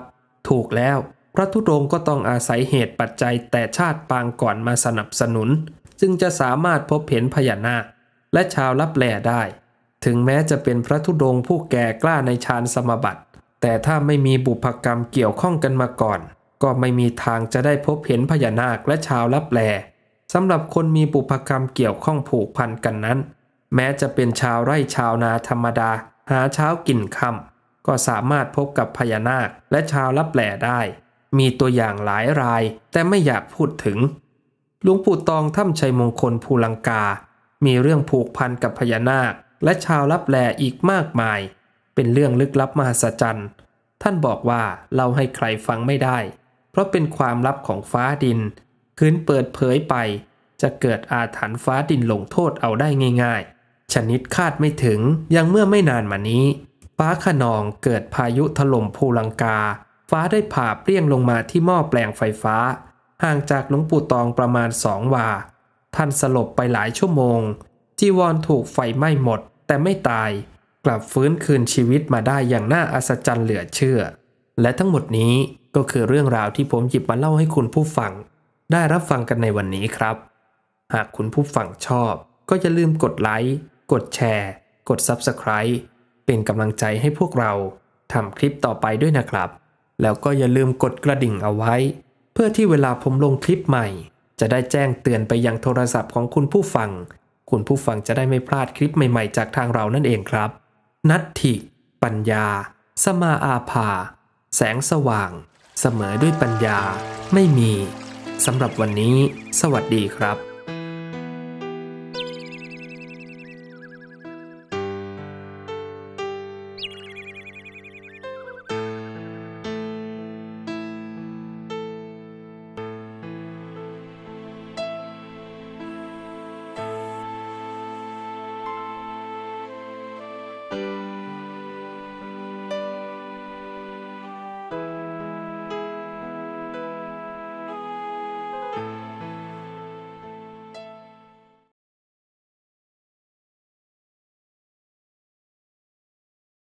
ถูกแล้ว พระธุดงก็ต้องอาศัยเหตุปัจจัยแต่ชาติปางก่อนมาสนับสนุนจึงจะสามารถพบเห็นพญานาค และชาวลับแลได้ ถึงแม้จะเป็นพระธุดงค์ผู้แก่กล้าในฌานสมบัติ แต่ถ้าไม่มีบุพกรรมเกี่ยวข้องกันมาก่อน ก็ไม่มีทางจะได้พบเห็นพญานาคและชาวลับแลสำหรับคนมีบุพกรรมเกี่ยวข้องผูกพันกันนั้น แม้จะเป็นชาวไร่ชาวนาธรรมดา หาเช้ากินค่ำก็สามารถพบกับพญานาคและชาวลับแลได้ มีตัวอย่างหลายราย แต่ไม่อยากพูดถึงหลวงปู่ตองถ้ำชัยมงคลภูลังกา มีเรื่องผูกพันกับพญานาค และชาวลับแลอีกมากมาย เป็นเรื่องลึกลับมหัศจรรย์ ท่านบอกว่าเราให้ใครฟังไม่ได้ เพราะเป็นความลับของฟ้าดิน คืนเปิดเผยไป จะเกิดอาถรรพ์ฟ้าดินลงโทษเอาได้ง่าย ๆ ชนิดคาดไม่ถึงยังเมื่อไม่นานมานี้ ฟ้าขนองเกิดพายุถล่มภูลังกา ฟ้าได้ผ่าเปรี้ยงลงมาที่หม้อแปลงไฟฟ้าห่างจากหลวงปู่ตองประมาณสองวา ท่านสลบไปหลายชั่วโมง จีวรถูกไฟไหม้หมด แต่ไม่ตาย กลับฟื้นคืนชีวิตมาได้อย่างน่าอัศจรรย์เหลือเชื่อ และทั้งหมดนี้ก็คือเรื่องราวที่ผมหยิบมาเล่าให้คุณผู้ฟัง ได้รับฟังกันในวันนี้ครับ หากคุณผู้ฟังชอบ ก็อย่าลืมกดไลค์ กดแชร์ กด Subscribe เป็นกำลังใจให้พวกเราทำคลิปต่อไปด้วยนะครับ แล้วก็อย่าลืมกดกระดิ่งเอาไว้เพื่อที่เวลาผมลงคลิปใหม่ จะได้แจ้งเตือนไปยังโทรศัพท์ของคุณผู้ฟัง คุณผู้ฟังจะได้ไม่พลาดคลิปใหม่ๆจากทางเรานั่นเองครับ นัตถิปัญญา สมาอาภา แสงสว่าง เสมอด้วยปัญญาไม่มีสำหรับวันนี้ สวัสดีครับ